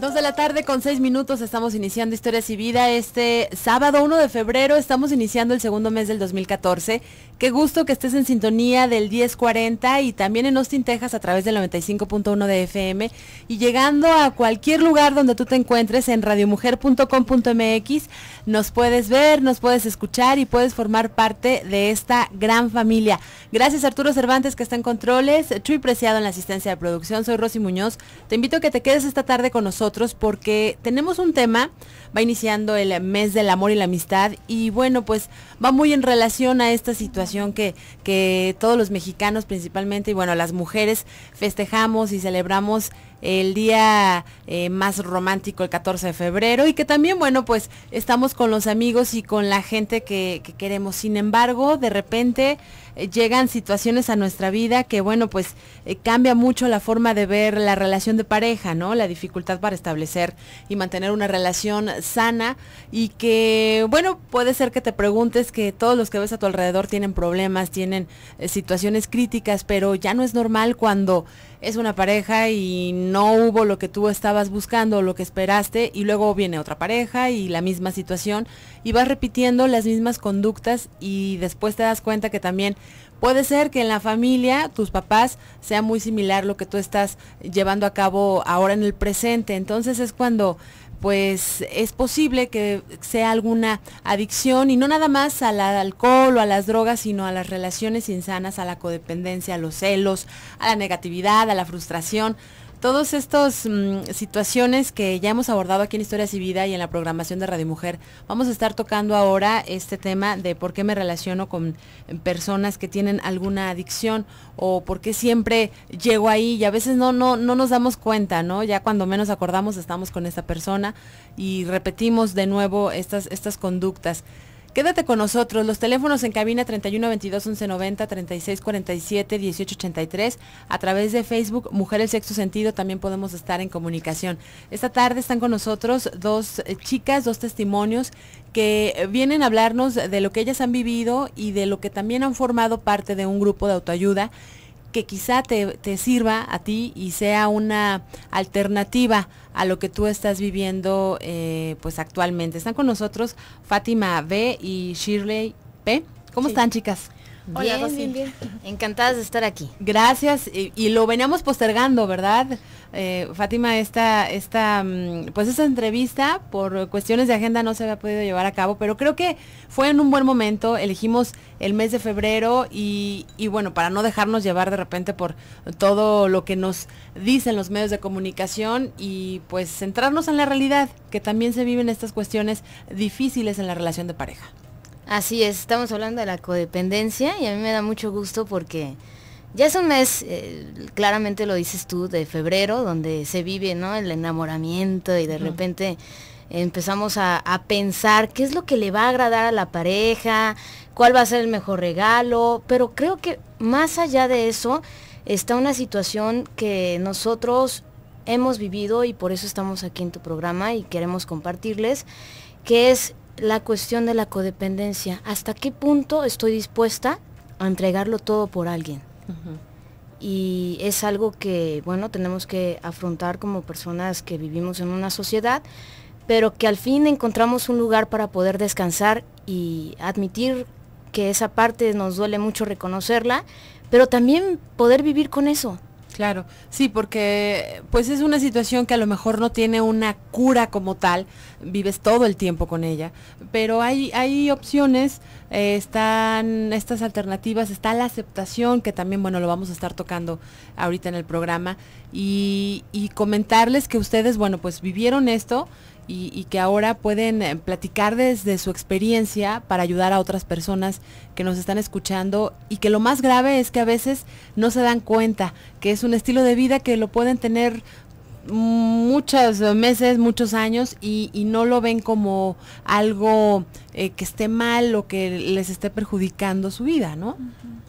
Dos de la tarde con seis minutos estamos iniciando Historias y Vida. Este sábado 1 de febrero estamos iniciando el segundo mes del 2014. Qué gusto que estés en sintonía del 1040 y también en Austin, Texas a través del 95.1 de FM y llegando a cualquier lugar donde tú te encuentres en radiomujer.com.mx. Nos puedes ver, nos puedes escuchar y puedes formar parte de esta gran familia. Gracias Arturo Cervantes que está en controles, Chuy Preciado en la asistencia de producción. Soy Rosy Muñoz. Te invito a que te quedes esta tarde con nosotros porque tenemos un tema, va iniciando el mes del amor y la amistad y bueno, pues va muy en relación a esta situación que, que todos los mexicanos principalmente y bueno, las mujeres festejamos y celebramos el día eh, más romántico, el 14 de febrero, y que también, bueno, pues estamos con los amigos y con la gente que, queremos. Sin embargo, de repente eh, llegan situaciones a nuestra vida que, bueno, pues eh, cambia mucho la forma de ver la relación de pareja, ¿no? La dificultad para establecer y mantener una relación sana y que, bueno, puede ser que te preguntes que todos los que ves a tu alrededor tienen problemas, tienen situaciones críticas, pero ya no es normal cuando es una pareja y no hubo lo que tú estabas buscando lo que esperaste y luego viene otra pareja y la misma situación y vas repitiendo las mismas conductas y después te das cuenta que también puede ser que en la familia tus papás sea muy similar lo que tú estás llevando a cabo ahora en el presente. Entonces es cuando pues es posible que sea alguna adicción y no nada más al alcohol o a las drogas, sino a las relaciones insanas, a la codependencia, a los celos, a la negatividad, a la frustración, todos estos mm, situaciones que ya hemos abordado aquí en Historias y Vida y en la programación de Radio Mujer, vamos a estar tocando ahora este tema de por qué me relaciono con personas que tienen alguna adicción o por qué siempre llego ahí y a veces no, no, no nos damos cuenta, ¿no? Ya cuando menos acordamos estamos con esta persona y repetimos de nuevo estas, estas conductas. Quédate con nosotros. Los teléfonos en cabina 31 22 11 90 36 47 18 83. A través de Facebook Mujeres Sexto Sentido también podemos estar en comunicación. Esta tarde están con nosotros dos eh, chicas, dos testimonios que eh, vienen a hablarnos de lo que ellas han vivido y de lo que también han formado parte de un grupo de autoayuda que quizá te, te, sirva a ti y sea una alternativa a lo que tú estás viviendo eh, pues actualmente. Están con nosotros Fátima B y Shirley P. ¿Cómo están chicas? Hola, bien, Encantadas de estar aquí. Gracias. Y, lo veníamos postergando, ¿verdad? Eh, Fátima, esta, mm, pues esta entrevista por cuestiones de agenda no se había podido llevar a cabo, pero creo que fue en un buen momento. Elegimos el mes de febrero y bueno, para no dejarnos llevar de repente por todo lo que nos dicen los medios de comunicación y pues centrarnos en la realidad, que también se viven estas cuestiones difíciles en la relación de pareja. Así es, estamos hablando de la codependencia y a mí me da mucho gusto porque ya es un mes, eh, claramente lo dices tú, de febrero, donde se vive ¿no? el enamoramiento y de repente empezamos a, pensar qué es lo que le va a agradar a la pareja, cuál va a ser el mejor regalo, pero creo que más allá de eso está una situación que nosotros hemos vivido y por eso estamos aquí en tu programa y queremos compartirles, que es la cuestión de la codependencia. ¿Hasta qué punto estoy dispuesta a entregarlo todo por alguien? Y es algo que, bueno, tenemos que afrontar como personas que vivimos en una sociedad, pero que al fin encontramos un lugar para poder descansar y admitir que esa parte nos duele mucho reconocerla, pero también poder vivir con eso. Claro, sí, porque pues es una situación que a lo mejor no tiene una cura como tal, vives todo el tiempo con ella, pero hay, hay opciones, eh, están estas alternativas, está la aceptación, que también, bueno, lo vamos a estar tocando ahorita en el programa, y, y comentarles que ustedes, bueno, pues vivieron esto, y, que ahora pueden eh, platicar desde su experiencia para ayudar a otras personas que nos están escuchando y que lo más grave es que a veces no se dan cuenta que es un estilo de vida que lo pueden tener muchos meses, muchos años y, no lo ven como algo eh, que esté mal o que les esté perjudicando su vida, ¿no?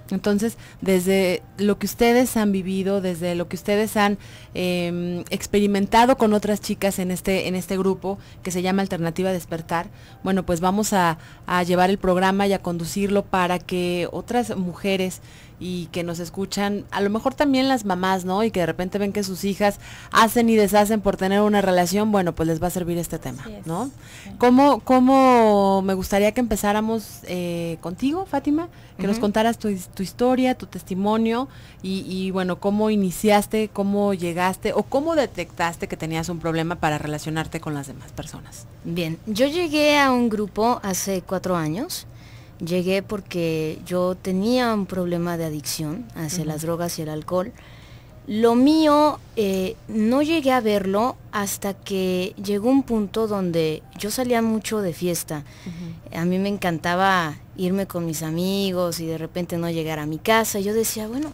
Entonces, desde lo que ustedes han vivido, desde lo que ustedes han em, experimentado con otras chicas en este, en este grupo que se llama Alternativa Despertar, bueno, pues vamos a, a llevar el programa y a conducirlo para que otras mujeres y que nos escuchan, a lo mejor también las mamás, ¿no? Y que de repente ven que sus hijas hacen y deshacen por tener una relación, bueno, pues les va a servir este tema, ¿no? ¿Cómo, ¿Cómo, me gustaría que empezáramos eh, contigo, Fátima? Que nos contaras tu, tu, historia, tu testimonio y, y, bueno, cómo iniciaste, cómo llegaste o cómo detectaste que tenías un problema para relacionarte con las demás personas. Bien, yo llegué a un grupo hace cuatro años Llegué porque yo tenía un problema de adicción hacia las drogas y el alcohol. Lo mío eh, no llegué a verlo hasta que llegó un punto donde yo salía mucho de fiesta. A mí me encantaba irme con mis amigos y de repente no llegar a mi casa. Yo decía, bueno,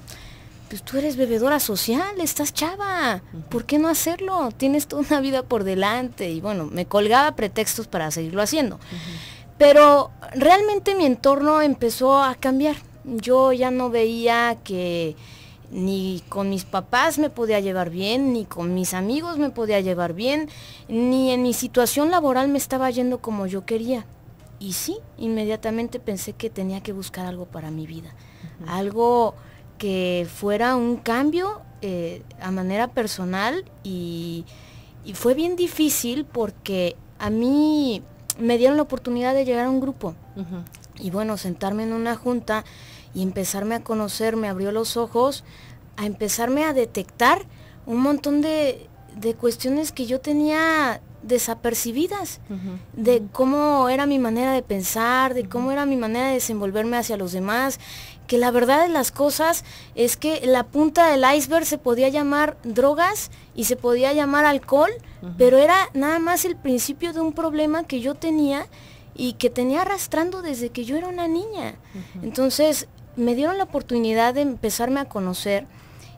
pues tú eres bebedora social, estás chava, ¿por qué no hacerlo? Tienes toda una vida por delante. Y bueno, me colgaba pretextos para seguirlo haciendo. Pero realmente mi entorno empezó a cambiar. Yo ya no veía que ni con mis papás me podía llevar bien, ni con mis amigos me podía llevar bien, ni en mi situación laboral me estaba yendo como yo quería. Y sí, inmediatamente pensé que tenía que buscar algo para mi vida, algo que fuera un cambio eh, a manera personal y fue bien difícil porque a mí me dieron la oportunidad de llegar a un grupo. Y bueno, sentarme en una junta y empezarme a conocer, me abrió los ojos, a empezarme a detectar un montón de, de cuestiones que yo tenía desapercibidas de cómo era mi manera de pensar, de cómo era mi manera de desenvolverme hacia los demás, que la verdad de las cosas es que la punta del iceberg se podía llamar drogas y se podía llamar alcohol, pero era nada más el principio de un problema que yo tenía y que tenía arrastrando desde que yo era una niña. Entonces me dieron la oportunidad de empezarme a conocer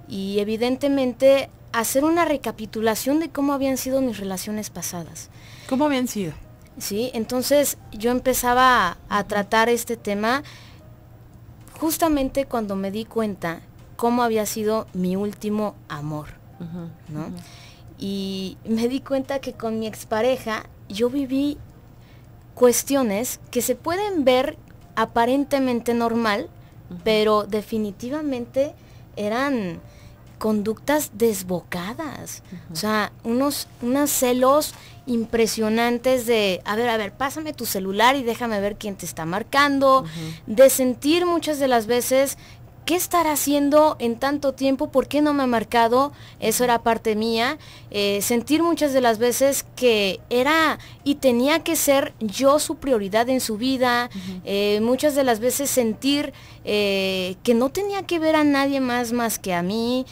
y evidentemente hacer una recapitulación de cómo habían sido mis relaciones pasadas. ¿Cómo habían sido? Sí, entonces yo empezaba a, tratar este tema justamente cuando me di cuenta cómo había sido mi último amor, Y me di cuenta que con mi expareja yo viví cuestiones que se pueden ver aparentemente normal, pero definitivamente eran conductas desbocadas, o sea, unos, unos celos impresionantes de, a ver, a ver, pásame tu celular y déjame ver quién te está marcando, de sentir muchas de las veces ¿qué estará haciendo en tanto tiempo? ¿Por qué no me ha marcado? Eso era parte mía. Eh, sentir muchas de las veces que era y tenía que ser yo su prioridad en su vida. Eh, muchas de las veces sentir eh, que no tenía que ver a nadie más más que a mí.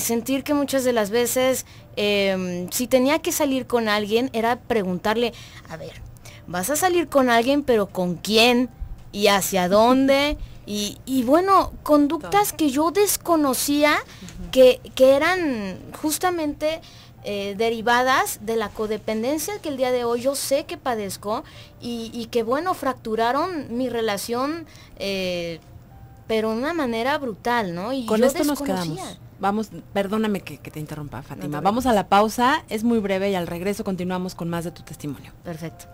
sentir que muchas de las veces em, si tenía que salir con alguien era preguntarle, a ver, vas a salir con alguien, pero ¿con quién? ¿Y hacia dónde? Y, bueno, conductas que yo desconocía que, eran justamente eh, derivadas de la codependencia que el día de hoy yo sé que padezco y, que bueno, fracturaron mi relación, eh, pero de una manera brutal, ¿no? Y Con esto nos quedamos. Vamos, perdóname que, te interrumpa, Fátima. Vamos a la pausa, es muy breve y al regreso continuamos con más de tu testimonio. Perfecto.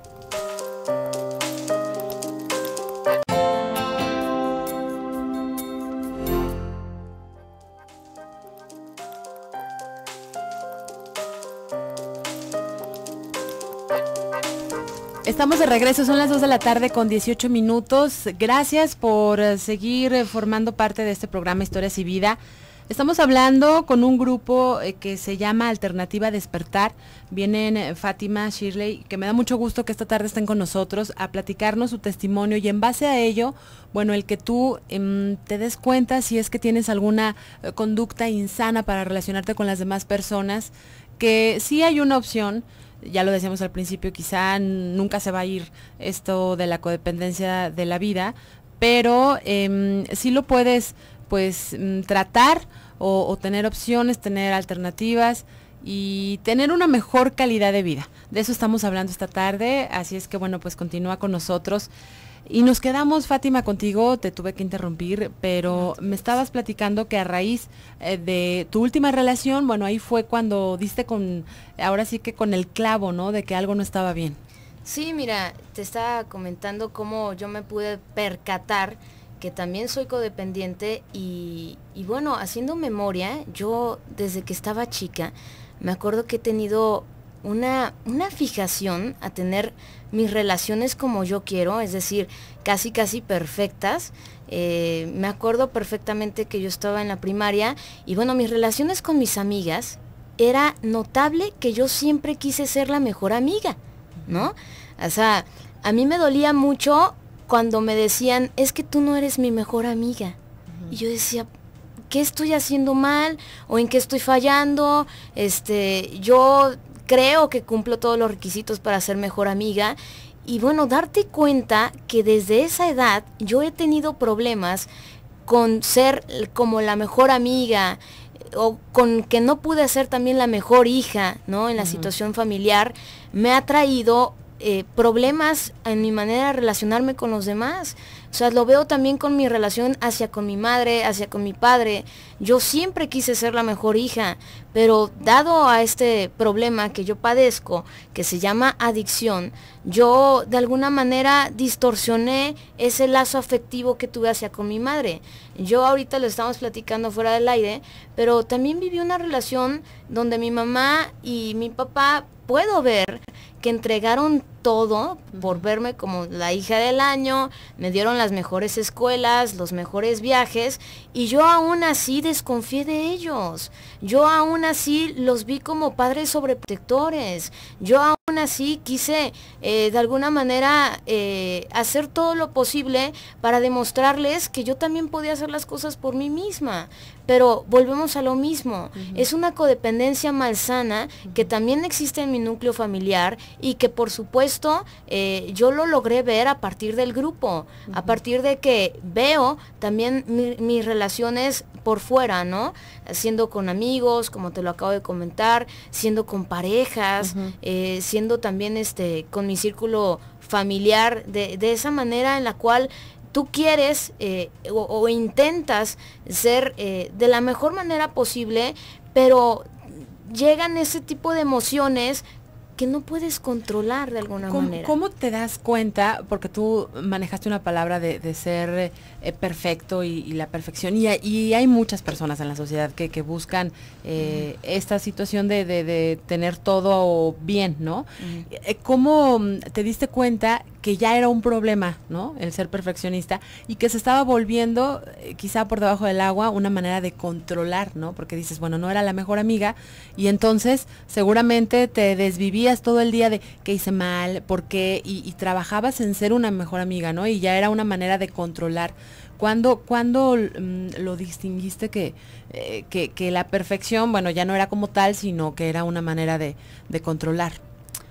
estamos de regreso, son las 2 de la tarde con 18 minutos. Gracias por eh, seguir eh, formando parte de este programa Historias y Vida. Estamos hablando con un grupo eh, que se llama Alternativa Despertar. Vienen Fátima, Shirley, que me da mucho gusto que esta tarde estén con nosotros a platicarnos su testimonio y en base a ello, bueno, el que tú em, te des cuenta si es que tienes alguna conducta insana para relacionarte con las demás personas, que sí hay una opción ya lo decíamos al principio, quizá nunca se va a ir esto de la codependencia de la vida, pero em, sí lo puedes pues mm, tratar o, o tener opciones, tener alternativas y tener una mejor calidad de vida. De eso estamos hablando esta tarde, así es que bueno, pues continúa con nosotros. Y nos quedamos, Fátima, contigo, te tuve que interrumpir, pero me estabas platicando que a raíz eh, de tu última relación, bueno, ahí fue cuando diste con, ahora sí que con el clavo, ¿no? De que algo no estaba bien. Sí, mira, te estaba comentando cómo yo me pude percatar que también soy codependiente y, y bueno, haciendo memoria, yo desde que estaba chica, me acuerdo que he tenido una, una fijación a tener mis relaciones como yo quiero, es decir, casi casi perfectas. Eh, me acuerdo perfectamente que yo estaba en la primaria y bueno, mis relaciones con mis amigas era notable que yo siempre quise ser la mejor amiga, ¿no? O sea, a mí me dolía mucho cuando me decían, es que tú no eres mi mejor amiga. Y yo decía, ¿qué estoy haciendo mal? ¿O en qué estoy fallando? Este, yo creo que cumplo todos los requisitos para ser mejor amiga. Y bueno, darte cuenta que desde esa edad yo he tenido problemas con ser como la mejor amiga o con que no pude ser también la mejor hija, ¿no? En la situación familiar, me ha traído eh, problemas en mi manera de relacionarme con los demás. O sea, lo veo también con mi relación hacia con mi madre, hacia con mi padre. Yo siempre quise ser la mejor hija, pero dado a este problema que yo padezco, que se llama adicción, yo de alguna manera distorsioné ese lazo afectivo que tuve hacia con mi madre. Yo ahorita lo estamos platicando fuera del aire, pero también viví una relación donde mi mamá y mi papá puedo ver que entregaron todo por verme como la hija del año, me dieron las mejores escuelas, los mejores viajes y yo aún así desconfié de ellos. Yo aún así los vi como padres sobreprotectores. Yo aún así quise eh, de alguna manera eh, hacer todo lo posible para demostrarles que yo también podía hacer las cosas por mí misma pero volvemos a lo mismo. Es una codependencia malsana que también existe en mi núcleo familiar y que por supuesto eh, yo lo logré ver a partir del grupo, a partir de que veo también mis relaciones por fuera, ¿no? Siendo con amigos, como te lo acabo de comentar, siendo con parejas, eh, siendo también este, con mi círculo familiar, de, de esa manera en la cual tú quieres eh, o, intentas ser eh, de la mejor manera posible, pero llegan ese tipo de emociones que no puedes controlar de alguna manera. ¿Cómo te das cuenta? Porque tú manejaste una palabra de, ser eh, perfecto y, la perfección, y, hay muchas personas en la sociedad que, buscan esta situación de, tener todo bien, ¿no? ¿Cómo mm, te diste cuenta que ya era un problema, ¿no? El ser perfeccionista y que se estaba volviendo eh, quizá por debajo del agua una manera de controlar, ¿no? Porque dices, bueno, no era la mejor amiga y entonces seguramente te desvivías todo el día de qué hice mal, por qué y, trabajabas en ser una mejor amiga, ¿no? Y ya era una manera de controlar. ¿Cuándo, cuando, mm, lo distinguiste eh, que, que, la perfección, bueno, ya no era como tal, sino que era una manera de, de controlar?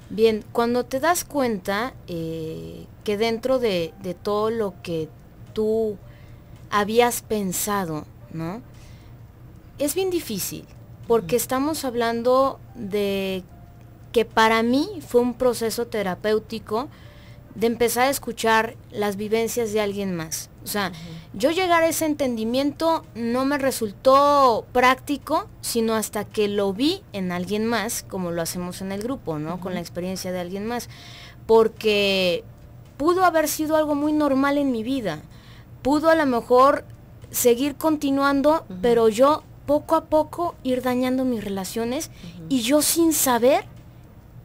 Bien, cuando te das cuenta eh, que dentro de, todo lo que tú habías pensado, ¿no? Es bien difícil, porque estamos hablando de que para mí fue un proceso terapéutico de empezar a escuchar las vivencias de alguien más. O sea, yo llegar a ese entendimiento no me resultó práctico, sino hasta que lo vi en alguien más, como lo hacemos en el grupo, ¿no? Con la experiencia de alguien más. Porque pudo haber sido algo muy normal en mi vida. Pudo a lo mejor seguir continuando, pero yo poco a poco ir dañando mis relaciones y yo sin saber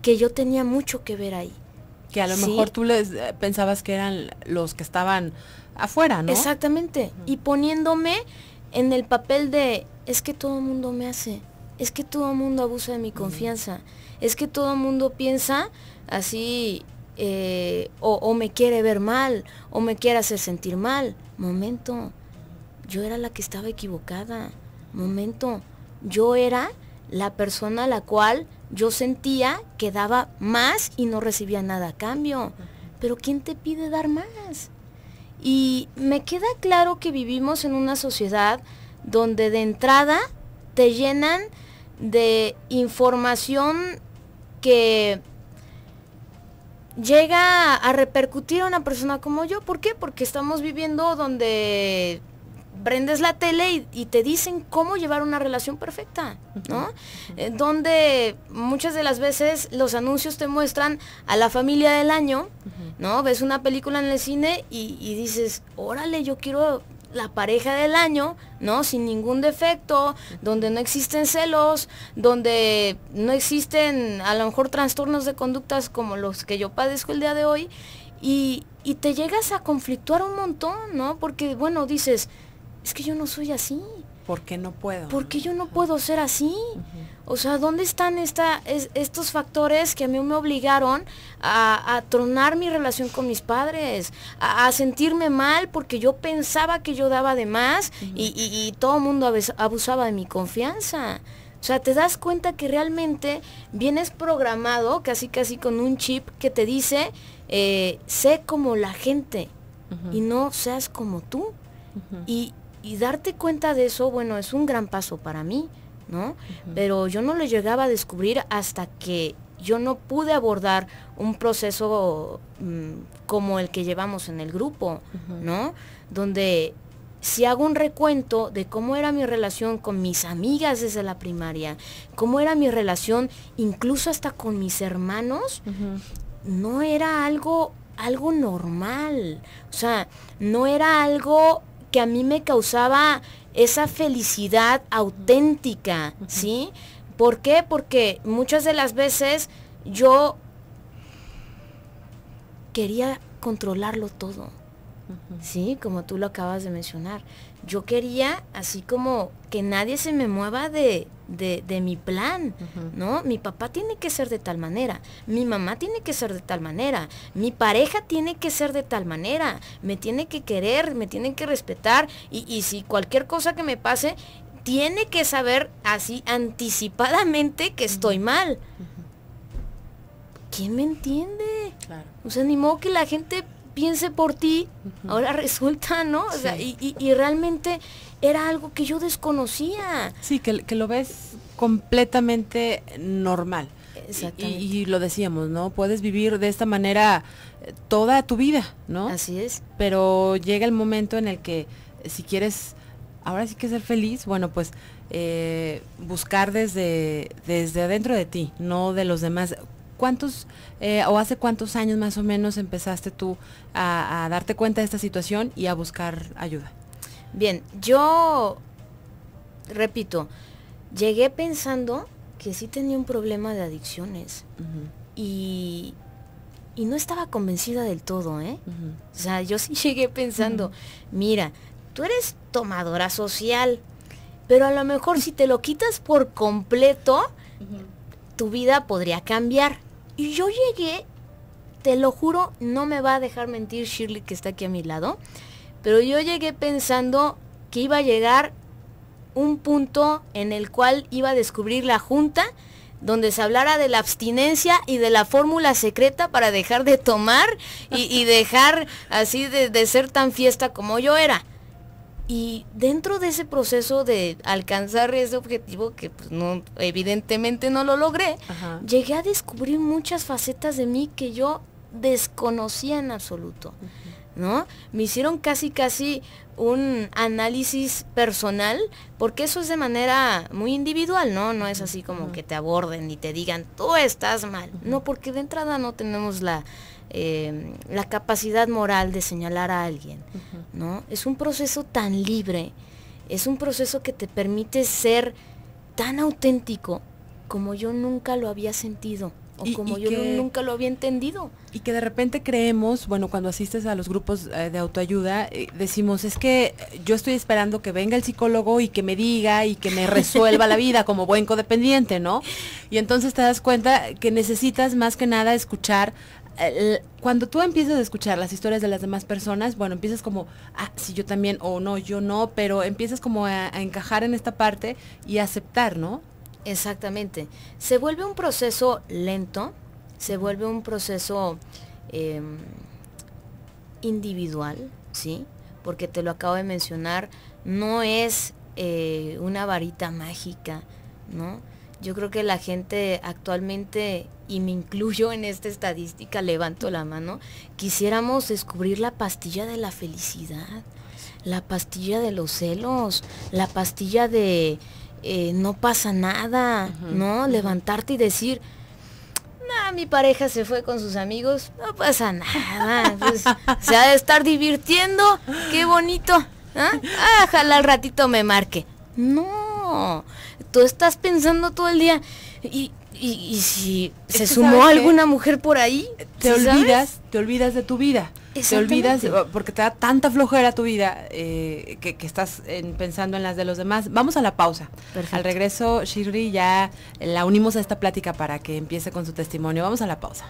que yo tenía mucho que ver ahí. Que a lo mejor tú les eh, pensabas que eran los que estaban afuera, ¿no? Exactamente. Y poniéndome en el papel de, es que todo el mundo me hace, es que todo el mundo abusa de mi confianza, es que todo el mundo piensa así, eh, o, o me quiere ver mal, o me quiere hacer sentir mal. Momento, yo era la que estaba equivocada. Momento, yo era la persona a la cual yo sentía que daba más y no recibía nada a cambio. Pero ¿quién te pide dar más? Y me queda claro que vivimos en una sociedad donde de entrada te llenan de información que llega a repercutir a una persona como yo. ¿Por qué? Porque estamos viviendo donde prendes la tele y, te dicen cómo llevar una relación perfecta, ¿no? Eh, donde muchas de las veces los anuncios te muestran a la familia del año, ¿no? Ves una película en el cine y, dices, órale, yo quiero la pareja del año, ¿no? Sin ningún defecto, donde no existen celos, donde no existen a lo mejor trastornos de conductas como los que yo padezco el día de hoy, y te llegas a conflictuar un montón, ¿no? Porque, bueno, dices, es que yo no soy así. ¿Por qué no puedo? Porque qué yo no puedo ser así? O sea, ¿dónde están esta, estos factores que a mí me obligaron a, tronar mi relación con mis padres? A, sentirme mal porque yo pensaba que yo daba de más y, todo el mundo abusaba de mi confianza. O sea, te das cuenta que realmente vienes programado casi casi con un chip que te dice, eh, sé como la gente y no seas como tú. Y, y darte cuenta de eso, bueno, es un gran paso para mí, ¿no? Pero yo no lo llegaba a descubrir hasta que yo no pude abordar un proceso mm, como el que llevamos en el grupo, ¿no? Donde si hago un recuento de cómo era mi relación con mis amigas desde la primaria, cómo era mi relación incluso hasta con mis hermanos, no era algo algo normal, o sea, no era algo que a mí me causaba esa felicidad auténtica, ¿sí? ¿Por qué? Porque muchas de las veces yo quería controlarlo todo, ¿sí? Como tú lo acabas de mencionar. Yo quería, así como que nadie se me mueva de, de, mi plan, ¿no? Mi papá tiene que ser de tal manera, mi mamá tiene que ser de tal manera, mi pareja tiene que ser de tal manera, me tiene que querer, me tienen que respetar y, si cualquier cosa que me pase, tiene que saber así anticipadamente que estoy mal. ¿Quién me entiende? Claro. O sea, ni modo que la gente piense por ti, ahora resulta, ¿no? O sea, y realmente era algo que yo desconocía. Sí, que, lo ves completamente normal. Exactamente. Y, lo decíamos, ¿no? Puedes vivir de esta manera eh, toda tu vida, ¿no? Así es. Pero llega el momento en el que eh, si quieres, ahora sí que ser feliz, bueno, pues eh, buscar desde, desde adentro de ti, no de los demás. ¿Cuántos o hace cuántos años más o menos empezaste tú a darte cuenta de esta situación y a buscar ayuda? Bien, yo, repito, llegué pensando que sí tenía un problema de adicciones y, no estaba convencida del todo, ¿eh? O sea, yo sí llegué pensando, mira, tú eres tomadora social, pero a lo mejor si te lo quitas por completo, tu vida podría cambiar. Y yo llegué, te lo juro, no me va a dejar mentir Shirley que está aquí a mi lado pero yo llegué pensando que iba a llegar un punto en el cual iba a descubrir la Junta, donde se hablara de la abstinencia y de la fórmula secreta para dejar de tomar y, dejar así de, ser tan fiesta como yo era. Y dentro de ese proceso de alcanzar ese objetivo, que pues, no, evidentemente no lo logré, llegué a descubrir muchas facetas de mí que yo desconocía en absoluto. ¿no? Me hicieron casi casi un análisis personal, porque eso es de manera muy individual, ¿no? No es así como que te aborden y te digan, tú estás mal. No, porque de entrada no tenemos la, em, la capacidad moral de señalar a alguien, ¿no? Es un proceso tan libre, es un proceso que te permite ser tan auténtico como yo nunca lo había sentido o como yo nunca lo había entendido. Y que de repente creemos, bueno, cuando asistes a los grupos eh, de autoayuda, eh, decimos, es que yo estoy esperando que venga el psicólogo y que me diga y que me resuelva la vida como buen codependiente, ¿no? Y entonces te das cuenta que necesitas más que nada escuchar eh, cuando tú empiezas a escuchar las historias de las demás personas, bueno, empiezas como, ah, sí, yo también, o no, yo no, pero empiezas como a, a encajar en esta parte y aceptar, ¿no? Exactamente. Se vuelve un proceso lento, se vuelve un proceso em, individual, ¿sí? Porque te lo acabo de mencionar, no es eh, una varita mágica, ¿no? Yo creo que la gente actualmente, y me incluyo en esta estadística, levanto la mano, quisiéramos descubrir la pastilla de la felicidad, la pastilla de los celos, la pastilla de eh, no pasa nada, ¿no? Levantarte y decir, mi pareja se fue con sus amigos, no pasa nada, pues, se ha de estar divirtiendo, qué bonito, ¿ah? ojalá al ratito me marque. No, tú estás pensando todo el día y, si se sumó alguna mujer por ahí, te olvidas, te olvidas de tu vida. Te olvidas porque te da tanta flojera tu vida eh, que, estás pensando en las de los demás. Vamos a la pausa. Al regreso, Shirley ya la unimos a esta plática para que empiece con su testimonio. Vamos a la pausa.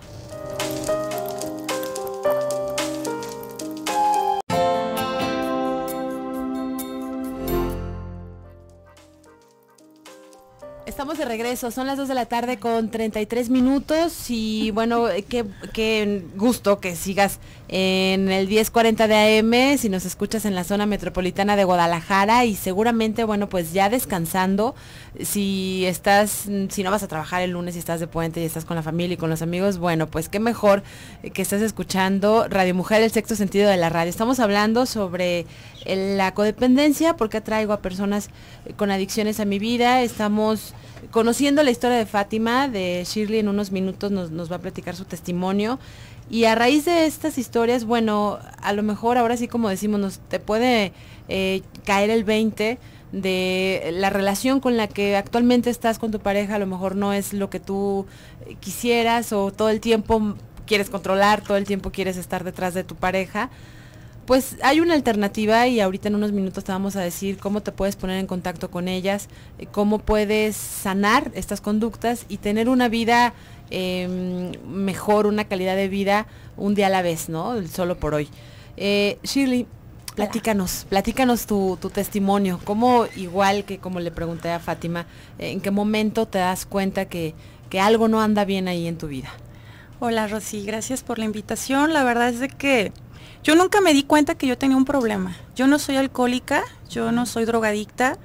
regreso, son las 2 de la tarde con 33 minutos y bueno, qué, qué gusto que sigas en el 1040 de AM, si nos escuchas en la zona metropolitana de Guadalajara y seguramente, bueno, pues ya descansando, si estás, si no vas a trabajar el lunes y estás de puente y estás con la familia y con los amigos, bueno, pues qué mejor que estás escuchando Radio Mujer, el sexto sentido de la radio. Estamos hablando sobre la codependencia, porque traigo a personas con adicciones a mi vida, estamos conociendo la historia de Fátima, de Shirley en unos minutos nos, va a platicar su testimonio. Y a raíz de estas historias, bueno, a lo mejor ahora sí como decimos, nos, te puede eh, caer el 20 de la relación con la que actualmente estás con tu pareja, a lo mejor no es lo que tú quisieras o todo el tiempo quieres controlar, todo el tiempo quieres estar detrás de tu pareja pues hay una alternativa y ahorita en unos minutos te vamos a decir cómo te puedes poner en contacto con ellas, eh, cómo puedes sanar estas conductas y tener una vida em, mejor, una calidad de vida un día a la vez, ¿no? Solo por hoy. Eh, Shirley, platícanos, platícanos tu, testimonio, cómo igual que como le pregunté a Fátima, en qué momento te das cuenta que, que algo no anda bien ahí en tu vida. Hola Rosy, gracias por la invitación. La verdad es de que yo nunca me di cuenta que yo tenía un problema. Yo no soy alcohólica, yo no soy drogadicta.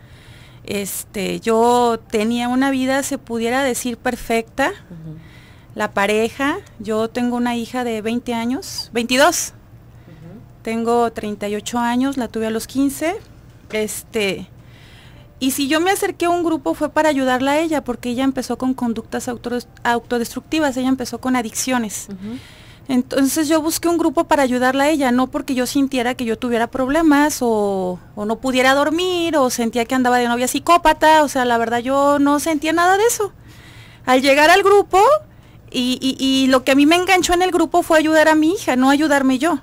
Este, yo tenía una vida, se pudiera decir, perfecta. La pareja, yo tengo una hija de 20 años, 22. Tengo 38 años, la tuve a los 15. Este, y si yo me acerqué a un grupo fue para ayudarla a ella, porque ella empezó con conductas autodestructivas, ella empezó con adicciones. Entonces yo busqué un grupo para ayudarla a ella, no porque yo sintiera que yo tuviera problemas o, no pudiera dormir o sentía que andaba de novia psicópata, o sea, la verdad yo no sentía nada de eso. Al llegar al grupo, y, lo que a mí me enganchó en el grupo fue ayudar a mi hija, no ayudarme yo.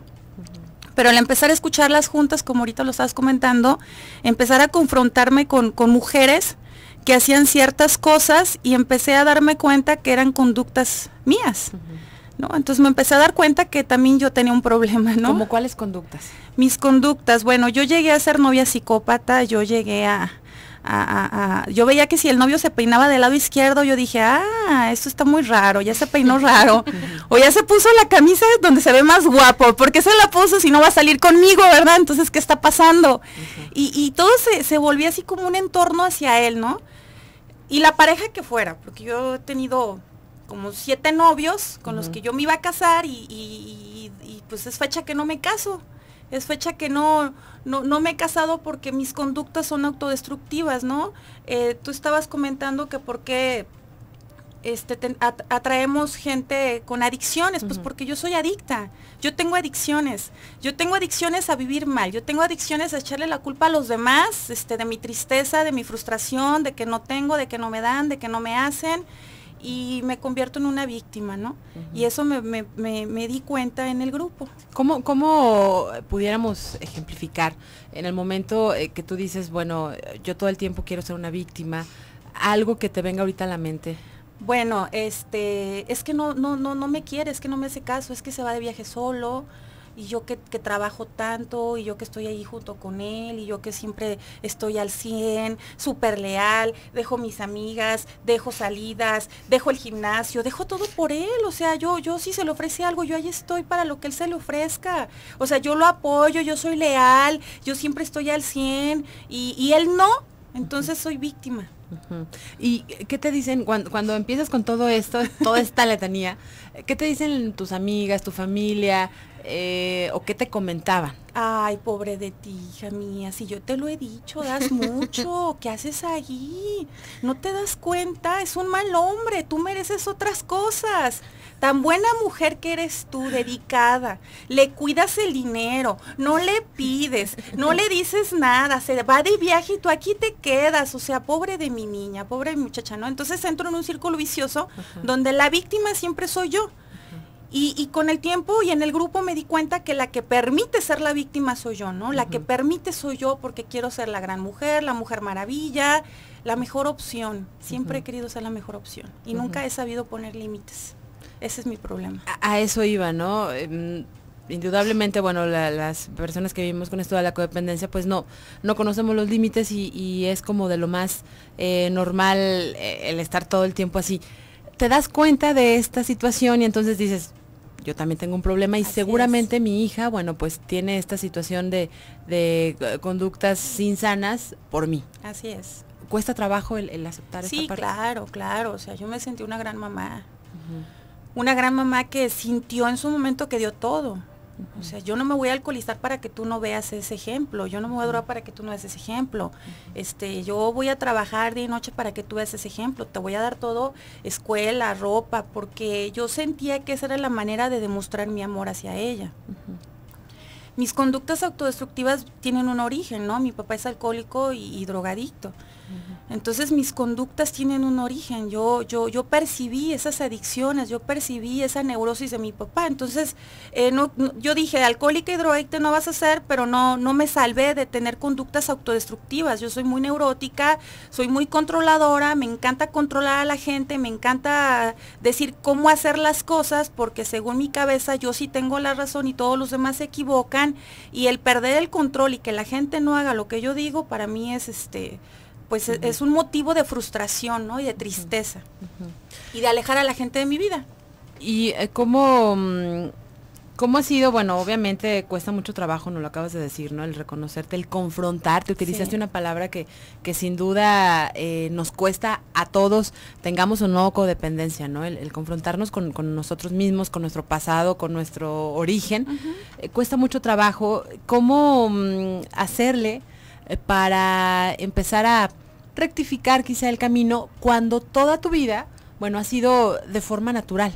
Pero al empezar a escuchar las juntas, como ahorita lo estabas comentando, empezar a confrontarme con, mujeres que hacían ciertas cosas y empecé a darme cuenta que eran conductas mías. ¿no? Entonces me empecé a dar cuenta que también yo tenía un problema, ¿no? ¿Como cuáles conductas? Mis conductas, bueno, yo llegué a ser novia psicópata, yo llegué a, yo veía que si el novio se peinaba del lado izquierdo, yo dije, ah, esto está muy raro, ya se peinó raro. o ya se puso la camisa donde se ve más guapo, porque qué se la puso si no va a salir conmigo, verdad? Entonces, ¿qué está pasando? y, todo se, se volvía así como un entorno hacia él, ¿no? Y la pareja que fuera, porque yo he tenido como siete novios con los que yo me iba a casar y, pues es fecha que no me caso. Es fecha que no, no, no me he casado porque mis conductas son autodestructivas, ¿no? Eh, tú estabas comentando que por qué este, atraemos gente con adicciones, pues porque yo soy adicta, yo tengo adicciones, yo tengo adicciones a vivir mal, yo tengo adicciones a echarle la culpa a los demás, este, de mi tristeza, de mi frustración, de que no tengo, de que no me dan, de que no me hacen y me convierto en una víctima, ¿no? Y eso me, me, me, di cuenta en el grupo. ¿Cómo, ¿Cómo pudiéramos ejemplificar en el momento eh, que tú dices, bueno, yo todo el tiempo quiero ser una víctima, algo que te venga ahorita a la mente? Bueno, este, es que no, no, no, no me quiere, es que no me hace caso, es que se va de viaje solo, y yo que, trabajo tanto, y yo que estoy ahí junto con él, y yo que siempre estoy al 100, súper leal, dejo mis amigas, dejo salidas, dejo el gimnasio, dejo todo por él, o sea, yo, yo si se le ofrece algo, yo ahí estoy para lo que él se le ofrezca, o sea, yo lo apoyo, yo soy leal, yo siempre estoy al 100, y, y él no, entonces soy víctima. ¿Y qué te dicen cuando, cuando, empiezas con todo esto, toda esta letanía? ¿Qué te dicen tus amigas, tu familia? Eh, o qué te comentaba Ay, pobre de ti, hija mía, si yo te lo he dicho, das mucho, ¿qué haces ahí? ¿No te das cuenta? Es un mal hombre, tú mereces otras cosas. Tan buena mujer que eres tú, dedicada, le cuidas el dinero, no le pides, no le dices nada, se va de viaje y tú aquí te quedas, o sea, pobre de mi niña, pobre muchacha, ¿no? Entonces entro en un círculo vicioso donde la víctima siempre soy yo. Y, con el tiempo y en el grupo me di cuenta que la que permite ser la víctima soy yo, ¿no? La que permite soy yo porque quiero ser la gran mujer, la mujer maravilla, la mejor opción. Siempre he querido ser la mejor opción y nunca he sabido poner límites. Ese es mi problema. A, eso iba, ¿no? Em, indudablemente, bueno, las personas que vivimos con esto de la codependencia, pues no, no conocemos los límites y, es como de lo más eh, normal eh, el estar todo el tiempo así. Te das cuenta de esta situación y entonces dices, yo también tengo un problema y seguramente mi hija, bueno, pues tiene esta situación de, eh, conductas insanas por mí. Así es. ¿Cuesta trabajo el, aceptar sí, esta parte? Sí, claro, claro. O sea, yo me sentí una gran mamá. Una gran mamá que sintió en su momento que dio todo. O sea, yo no me voy a alcoholizar para que tú no veas ese ejemplo, yo no me voy a drogar para que tú no veas ese ejemplo. Este, yo voy a trabajar día y noche para que tú veas ese ejemplo, te voy a dar todo, escuela, ropa, porque yo sentía que esa era la manera de demostrar mi amor hacia ella. Mis conductas autodestructivas tienen un origen, ¿no? Mi papá es alcohólico y drogadicto. Entonces mis conductas tienen un origen. Yo, yo, yo percibí esas adicciones, yo percibí esa neurosis de mi papá. Entonces eh, yo dije, alcohólica y no vas a ser, pero no, no me salvé de tener conductas autodestructivas. Yo soy muy neurótica, soy muy controladora, me encanta controlar a la gente, me encanta decir cómo hacer las cosas, porque según mi cabeza yo sí tengo la razón y todos los demás se equivocan. Y el perder el control y que la gente no haga lo que yo digo, para mí es este pues e-, es un motivo de frustración, ¿no? Y de tristeza. Y de alejar a la gente de mi vida. ¿Y eh, cómo, mm, cómo ha sido? Bueno, obviamente cuesta mucho trabajo, no lo acabas de decir, ¿no? El reconocerte, el confrontarte. Utilizaste una palabra que, sin duda eh, nos cuesta a todos, tengamos o no codependencia, ¿no? El, confrontarnos con, nosotros mismos, con nuestro pasado, con nuestro origen. Eh, cuesta mucho trabajo. ¿Cómo mm, hacerle? Eh, para empezar a rectificar quizá el camino cuando toda tu vida, bueno, ha sido de forma natural?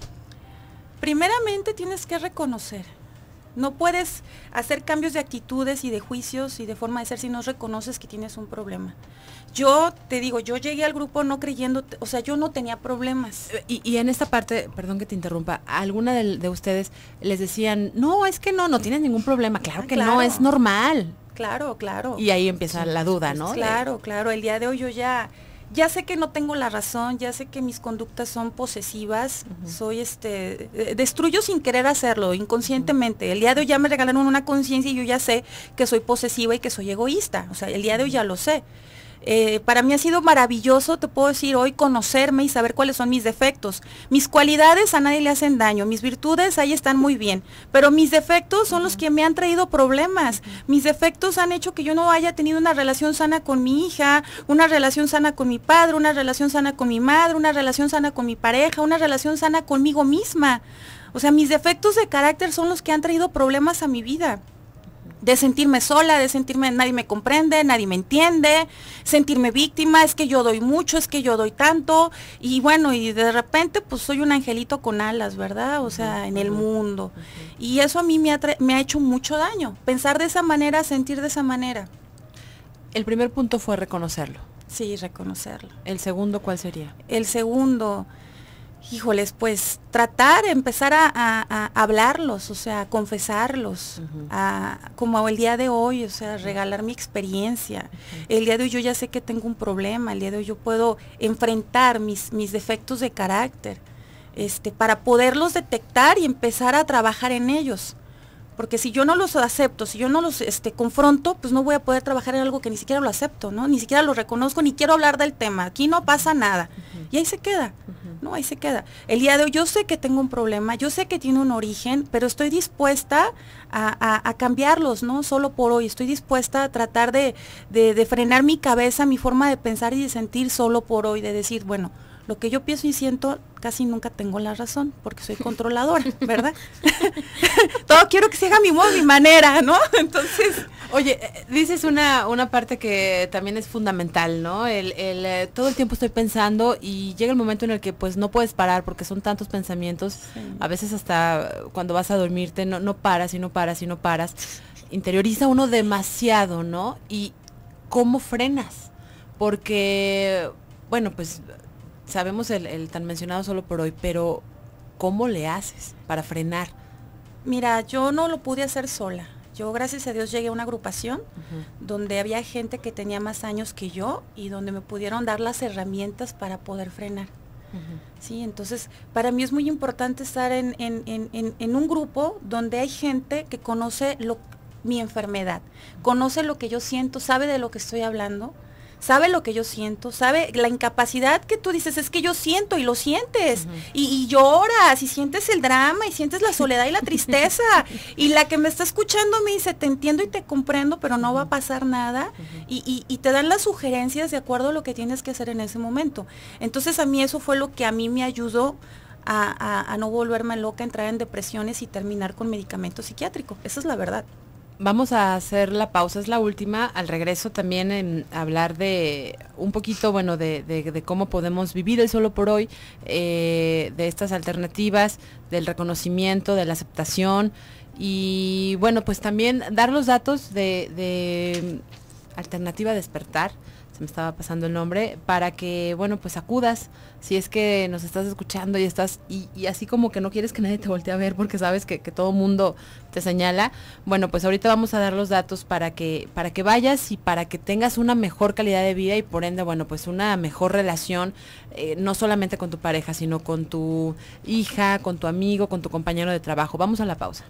Primeramente tienes que reconocer. No puedes hacer cambios de actitudes y de juicios y de forma de ser si no reconoces que tienes un problema. Yo te digo, yo llegué al grupo no creyendo, o sea, yo no tenía problemas. Eh, y, y en esta parte, perdón que te interrumpa, alguna de, de, ustedes les decían, no, es que no, no tienes ningún problema. Claro ah, que no, es normal. Claro, claro. Y ahí empieza la duda, ¿no? Claro, claro. El día de hoy yo ya, ya sé que no tengo la razón, ya sé que mis conductas son posesivas, soy este, destruyo sin querer hacerlo, inconscientemente. El día de hoy ya me regalaron una conciencia y yo ya sé que soy posesiva y que soy egoísta. O sea, el día de hoy ya lo sé. Eh, para mí ha sido maravilloso, te puedo decir hoy, conocerme y saber cuáles son mis defectos. Mis cualidades a nadie le hacen daño, mis virtudes ahí están muy bien, pero mis defectos son los que me han traído problemas. Mis defectos han hecho que yo no haya tenido una relación sana con mi hija, una relación sana con mi padre, una relación sana con mi madre, una relación sana con mi pareja, una relación sana conmigo misma. O sea, mis defectos de carácter son los que han traído problemas a mi vida de sentirme sola, de sentirme nadie me comprende, nadie me entiende, sentirme víctima, es que yo doy mucho, es que yo doy tanto, y bueno, y de repente pues soy un angelito con alas, ¿verdad? O sea, en el mundo. Y eso a mí me me ha hecho mucho daño, pensar de esa manera, sentir de esa manera. El primer punto fue reconocerlo. Sí, reconocerlo. ¿El segundo cuál sería? El segundo, híjoles, pues tratar, empezar a, hablarlos, o sea, a confesarlos, como el día de hoy, o sea, regalar mi experiencia. El día de hoy yo ya sé que tengo un problema, el día de hoy yo puedo enfrentar mis, mis defectos de carácter, este, para poderlos detectar y empezar a trabajar en ellos. Porque si yo no los acepto, si yo no los este, confronto, pues no voy a poder trabajar en algo que ni siquiera lo acepto, ¿no? Ni siquiera lo reconozco, ni quiero hablar del tema. Aquí no pasa nada. Y ahí se queda, ¿no? Ahí se queda. El día de hoy yo sé que tengo un problema, yo sé que tiene un origen, pero estoy dispuesta a, cambiarlos, ¿no? Solo por hoy. Estoy dispuesta a tratar de frenar mi cabeza, mi forma de pensar y de sentir solo por hoy, de decir, bueno, lo que yo pienso y siento casi nunca tengo la razón porque soy controladora, ¿verdad? Todo quiero que se haga mi modo, mi manera, ¿no? Entonces... Oye, eh, dices una, una parte que también es fundamental, ¿no? El, el eh, todo el tiempo estoy pensando y llega el momento en el que pues no puedes parar porque son tantos pensamientos. A veces hasta cuando vas a dormirte no, no paras y no paras y no paras. Interioriza uno demasiado, ¿no? Y cómo frenas. Porque, bueno, pues sabemos el, tan mencionado solo por hoy, pero ¿cómo le haces para frenar? Mira, yo no lo pude hacer sola. Yo, gracias a Dios, llegué a una agrupación donde había gente que tenía más años que yo y donde me pudieron dar las herramientas para poder frenar. Sí, entonces para mí es muy importante estar en, en, un grupo donde hay gente que conoce lo, mi enfermedad, conoce lo que yo siento, sabe de lo que estoy hablando sabe lo que yo siento, sabe la incapacidad que tú dices, es que yo siento y lo sientes, y, lloras, y sientes el drama, y sientes la soledad y la tristeza, y la que me está escuchando me dice, te entiendo y te comprendo, pero no va a pasar nada, y, te dan las sugerencias de acuerdo a lo que tienes que hacer en ese momento. Entonces a mí eso fue lo que a mí me ayudó. A, a no volverme loca, entrar en depresiones y terminar con medicamento psiquiátrico. Esa es la verdad. Vamos a hacer la pausa, es la última. Al regreso también en hablar de un poquito, bueno, de, cómo podemos vivir el solo por hoy, eh, de estas alternativas, del reconocimiento, de la aceptación y bueno, pues también dar los datos de Alternativa Despertar me estaba pasando el nombre, para que, bueno, pues acudas, si es que nos estás escuchando y estás, y, así como que no quieres que nadie te voltee a ver porque sabes que, todo mundo te señala, bueno, pues ahorita vamos a dar los datos para que, para que vayas y para que tengas una mejor calidad de vida y por ende, bueno, pues una mejor relación, eh, no solamente con tu pareja, sino con tu hija, con tu amigo, con tu compañero de trabajo. Vamos a la pausa.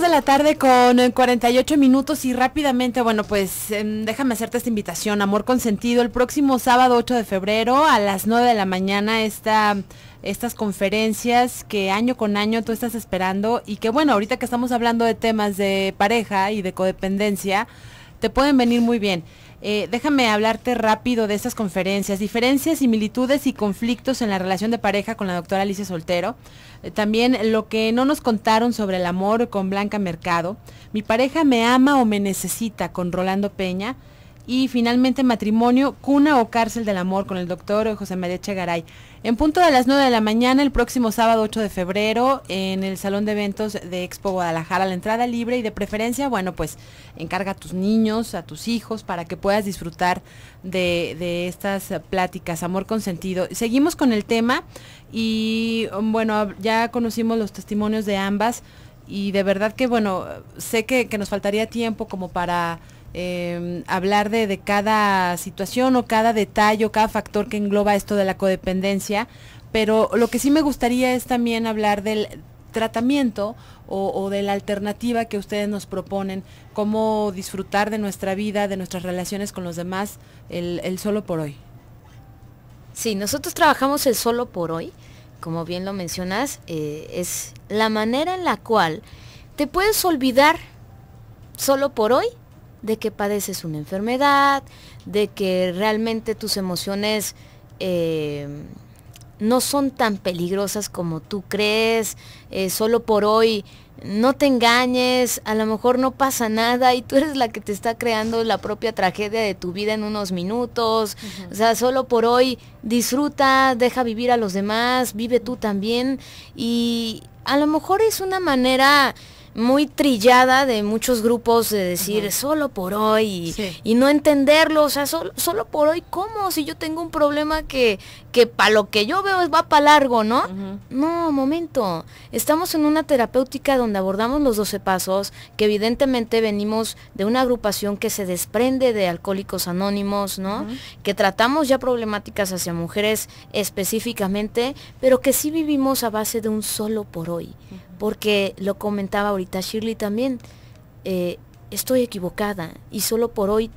de la tarde con 48 eh, minutos y rápidamente, bueno, pues em, déjame hacerte esta invitación, Amor Consentido, el próximo sábado 8 de febrero a las 9 de la mañana está estas conferencias que año con año tú estás esperando y que bueno, ahorita que estamos hablando de temas de pareja y de codependencia, te pueden venir muy bien. Eh, déjame hablarte rápido de estas conferencias, diferencias, similitudes y conflictos en la relación de pareja con la doctora Alicia Soltero. Eh, también lo que no nos contaron sobre el amor con Blanca Mercado. Mi pareja me ama o me necesita con Rolando Peña. Y finalmente Matrimonio, Cuna o Cárcel del Amor con el doctor José María garay En punto de las 9 de la mañana, el próximo sábado 8 de febrero, en el Salón de Eventos de Expo Guadalajara, la entrada libre y de preferencia, bueno, pues encarga a tus niños, a tus hijos, para que puedas disfrutar de, estas pláticas, amor consentido. Seguimos con el tema y bueno, ya conocimos los testimonios de ambas y de verdad que bueno, sé que nos faltaría tiempo como para Em, hablar de, cada situación o cada detalle o cada factor que engloba esto de la codependencia, pero lo que sí me gustaría es también hablar del tratamiento o, de la alternativa que ustedes nos proponen, cómo disfrutar de nuestra vida, de nuestras relaciones con los demás, el, solo por hoy. Sí, nosotros trabajamos el solo por hoy, como bien lo mencionas, eh, es la manera en la cual te puedes olvidar solo por hoy de que padeces una enfermedad, de que realmente tus emociones eh, no son tan peligrosas como tú crees, eh, solo por hoy no te engañes, a lo mejor no pasa nada y tú eres la que te está creando la propia tragedia de tu vida en unos minutos. O sea, solo por hoy disfruta, deja vivir a los demás, vive tú también. Y a lo mejor es una manera muy trillada de muchos grupos de decir solo por hoy y, no entenderlo, o sea, solo, por hoy, ¿cómo? Si yo tengo un problema que, que para lo que yo veo va para largo, ¿no? No, momento, estamos en una terapéutica donde abordamos los 12 pasos, que evidentemente venimos de una agrupación que se desprende de Alcohólicos Anónimos, ¿no? Que tratamos ya problemáticas hacia mujeres específicamente, pero que sí vivimos a base de un solo por hoy porque lo comentaba ahorita Shirley también, eh, estoy equivocada y solo por hoy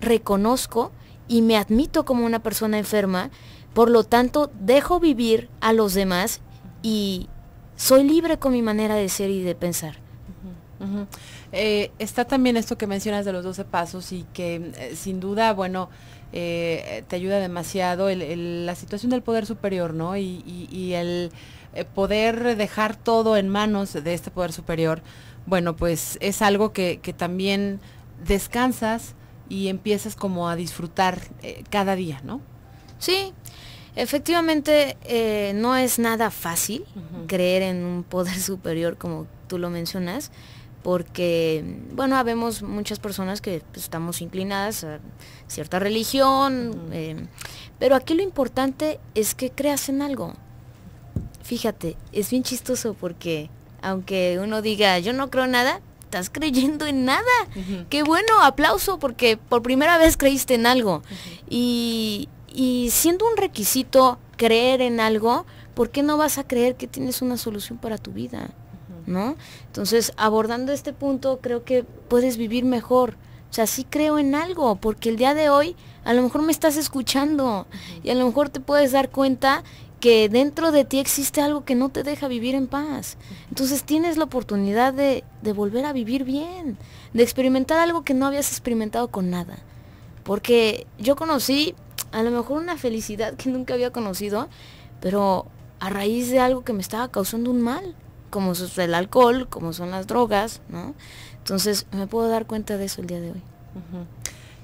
reconozco y me admito como una persona enferma, por lo tanto dejo vivir a los demás y soy libre con mi manera de ser y de pensar. Eh, está también esto que mencionas de los 12 pasos y que eh, sin duda, bueno, te ayuda demasiado la situación del poder superior, ¿no? y el eh, poder dejar todo en manos de este poder superior, bueno, pues es algo que, también descansas y empiezas como a disfrutar eh, cada día, ¿no? Sí, efectivamente eh, no es nada fácil creer en un poder superior como tú lo mencionas, porque, bueno, habemos muchas personas que pues, estamos inclinadas a cierta religión, pero aquí lo importante es que creas en algo fíjate, es bien chistoso porque aunque uno diga, yo no creo nada, estás creyendo en nada. Qué bueno, aplauso, porque por primera vez creíste en algo. y, y, siendo un requisito creer en algo, ¿por qué no vas a creer que tienes una solución para tu vida? ¿No? Entonces, abordando este punto, creo que puedes vivir mejor. O sea, sí creo en algo, porque el día de hoy a lo mejor me estás escuchando y a lo mejor te puedes dar cuenta que dentro de ti existe algo que no te deja vivir en paz. Entonces tienes la oportunidad de, volver a vivir bien, de experimentar algo que no habías experimentado con nada. Porque yo conocí a lo mejor una felicidad que nunca había conocido, pero a raíz de algo que me estaba causando un mal, como es el alcohol, como son las drogas, ¿no? Entonces me puedo dar cuenta de eso el día de hoy.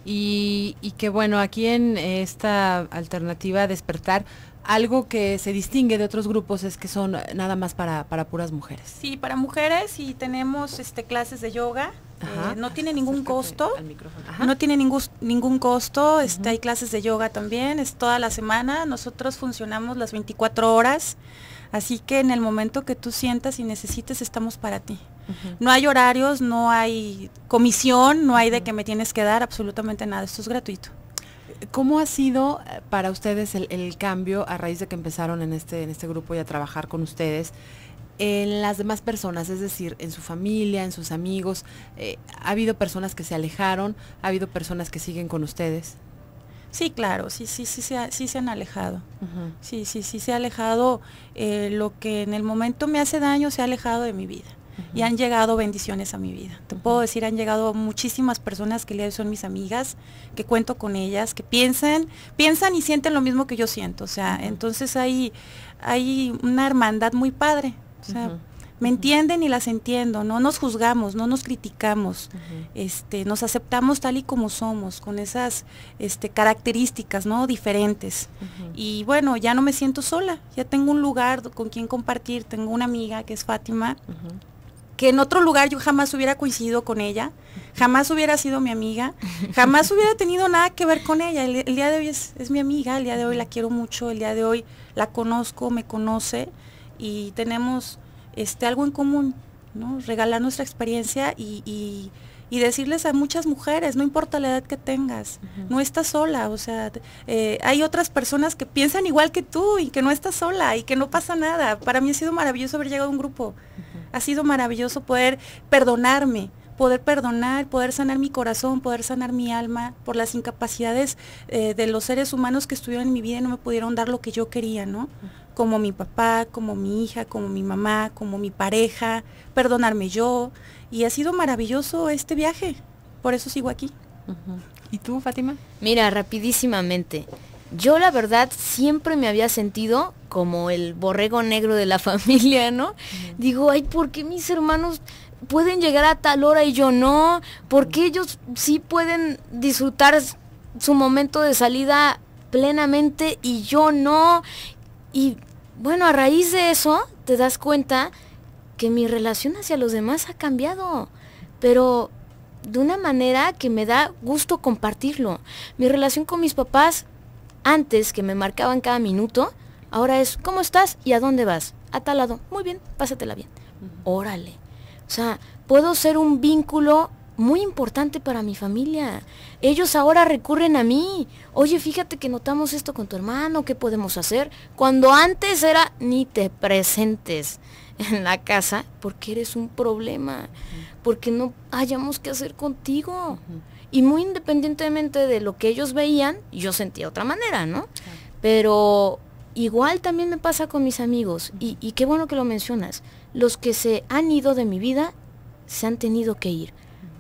y, y que bueno, aquí en esta alternativa despertar, algo que se distingue de otros grupos es que son nada más para, puras mujeres. Sí, para mujeres y tenemos este, clases de yoga. Eh, no tiene ningún costo. No tiene ningún, costo. Este, hay clases de yoga también. Es toda la semana. Nosotros funcionamos las 24 horas. Así que en el momento que tú sientas y necesites, estamos para ti. No hay horarios, no hay comisión, no hay de que me tienes que dar absolutamente nada. Esto es gratuito. ¿Cómo ha sido eh, para ustedes el, cambio a raíz de que empezaron en este, en este grupo y a trabajar con ustedes? en las demás personas, es decir, en su familia, en sus amigos. Eh, ¿Ha habido personas que se alejaron? ¿Ha habido personas que siguen con ustedes? Sí, claro, sí, sí, sí, sí, sí se han alejado. Sí, sí, sí se ha alejado. Eh, lo que en el momento me hace daño se ha alejado de mi vida y han llegado bendiciones a mi vida. Te puedo decir, han llegado muchísimas personas que son mis amigas, que cuento con ellas, que piensan, piensan y sienten lo mismo que yo siento. O sea, entonces hay, hay una hermandad muy padre. me entienden y las entiendo, no nos juzgamos, no nos criticamos, este, nos aceptamos tal y como somos, con esas este, características ¿no? diferentes. Y bueno, ya no me siento sola, ya tengo un lugar con quien compartir, tengo una amiga que es Fátima que en otro lugar yo jamás hubiera coincidido con ella, jamás hubiera sido mi amiga, jamás hubiera tenido nada que ver con ella. El, día de hoy es, mi amiga, el día de hoy la quiero mucho, el día de hoy la conozco, me conoce y tenemos este, algo en común, ¿no? Regalar nuestra experiencia y, y, y decirles a muchas mujeres, no importa la edad que tengas, no estás sola, o sea, eh, hay otras personas que piensan igual que tú y que no estás sola y que no pasa nada. Para mí ha sido maravilloso haber llegado a un grupo. Ha sido maravilloso poder perdonarme, poder perdonar, poder sanar mi corazón, poder sanar mi alma por las incapacidades eh, de los seres humanos que estuvieron en mi vida y no me pudieron dar lo que yo quería, ¿no? Como mi papá, como mi hija, como mi mamá, como mi pareja, perdonarme yo. Y ha sido maravilloso este viaje, por eso sigo aquí. ¿Y tú, Fátima? Mira, rapidísimamente. Yo la verdad siempre me había sentido como el borrego negro de la familia, ¿no? Digo, ay, ¿por qué mis hermanos pueden llegar a tal hora y yo no? ¿Por qué ellos sí pueden disfrutar su momento de salida plenamente y yo no? Y bueno, a raíz de eso te das cuenta que mi relación hacia los demás ha cambiado, pero de una manera que me da gusto compartirlo. Mi relación con mis papás antes que me marcaban cada minuto, ahora es ¿cómo estás y a dónde vas? A tal lado. Muy bien, pásatela bien. Órale. O sea, puedo ser un vínculo muy importante para mi familia. Ellos ahora recurren a mí. Oye, fíjate que notamos esto con tu hermano, ¿qué podemos hacer? Cuando antes era ni te presentes en la casa porque eres un problema, porque no hayamos que hacer contigo. Y muy independientemente de lo que ellos veían, yo sentía otra manera, ¿no? Pero igual también me pasa con mis amigos, y, y, qué bueno que lo mencionas, los que se han ido de mi vida se han tenido que ir,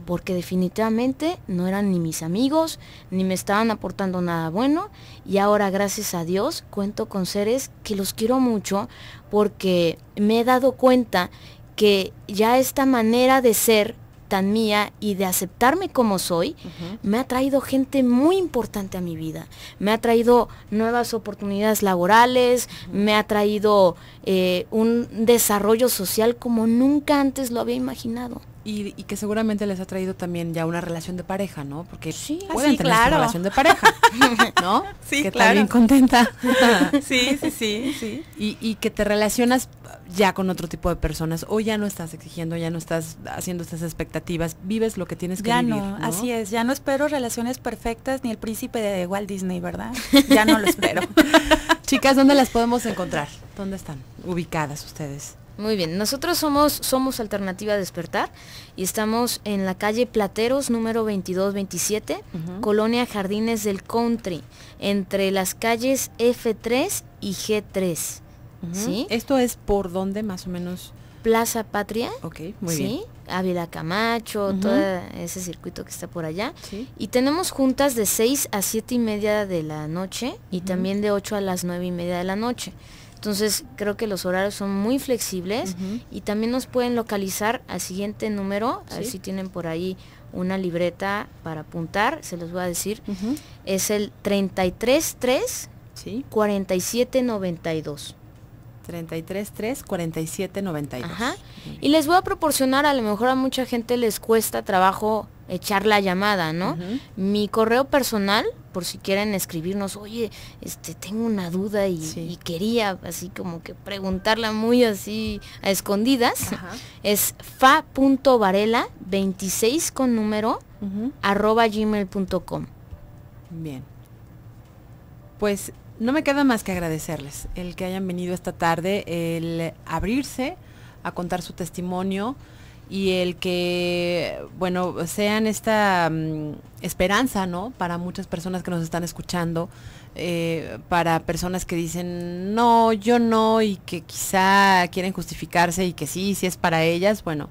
porque definitivamente no eran ni mis amigos, ni me estaban aportando nada bueno, y ahora gracias a Dios cuento con seres que los quiero mucho, porque me he dado cuenta que ya esta manera de ser tan mía y de aceptarme como soy, me ha traído gente muy importante a mi vida. Me ha traído nuevas oportunidades laborales, me ha traído eh, un desarrollo social como nunca antes lo había imaginado. Y, que seguramente les ha traído también ya una relación de pareja, ¿no? Porque sí, ah, pueden tener una relación de pareja, ¿no? Sí, que está bien contenta. sí, sí, sí, sí. Y, que te relacionas ya con otro tipo de personas o ya no estás exigiendo, ya no estás haciendo estas expectativas, vives lo que tienes que vivir. No, no, así es, ya no espero relaciones perfectas ni el príncipe de Walt Disney, ¿verdad? Ya no lo espero. Chicas, ¿dónde las podemos encontrar? ¿Dónde están ubicadas ustedes? Muy bien, nosotros somos, somos Alternativa Despertar y estamos en la calle Plateros número 2227, Colonia Jardines del Country, entre las calles F3 y G3. ¿Esto es por dónde más o menos? Plaza Patria. Ok, muy Ávila Camacho, todo ese circuito que está por allá. Y tenemos juntas de 6 a siete y media de la noche y también de 8 a las 9 y media de la noche. Entonces creo que los horarios son muy flexibles y también nos pueden localizar al siguiente número, a ver si tienen por ahí una libreta para apuntar, se los voy a decir. Es el 333 4792. 333 4792. Ajá. Y les voy a proporcionar, a lo mejor a mucha gente les cuesta trabajo echar la llamada, ¿no? Mi correo personal, por si quieren escribirnos, oye, este, tengo una duda y, quería así como que preguntarla muy así a escondidas, es fa.varela26 con número arroba gmail.com. Bien. Pues no me queda más que agradecerles el que hayan venido esta tarde, el abrirse a contar su testimonio y el que, bueno, sean esta mm, esperanza, ¿no? Para muchas personas que nos están escuchando, eh, para personas que dicen, no, yo no, y que quizá quieren justificarse y que sí, si es para ellas, bueno,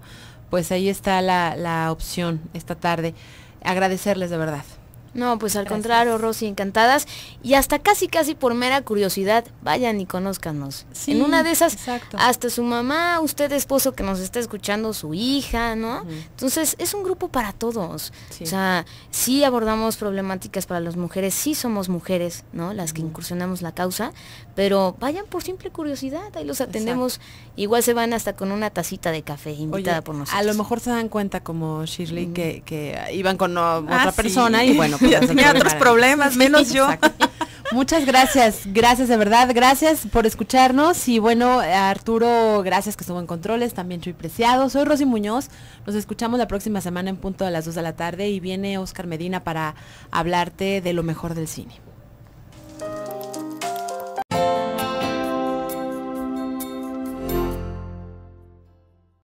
pues ahí está la, la opción esta tarde. Agradecerles de verdad. No, pues al contrario, Rosy, encantadas. Y hasta casi, casi por mera curiosidad, vayan y conózcanos. en una de esas, hasta su mamá, usted esposo que nos está escuchando, su hija, ¿no? Entonces, es un grupo para todos. O sea, sí abordamos problemáticas para las mujeres, sí somos mujeres, ¿no? Las que incursionamos la causa, pero vayan por simple curiosidad, ahí los atendemos. Igual se van hasta con una tacita de café invitada por nosotros. A lo mejor se dan cuenta como Shirley mm. que, iban con ah, otra persona y bueno, pues, tenía otros problemas, menos yo. Muchas gracias, gracias de verdad, gracias por escucharnos y bueno, Arturo, gracias que estuvo en controles, también soy Preciado, soy Rosy Muñoz, nos escuchamos la próxima semana en punto a las 2 de la tarde y viene Oscar Medina para hablarte de lo mejor del cine.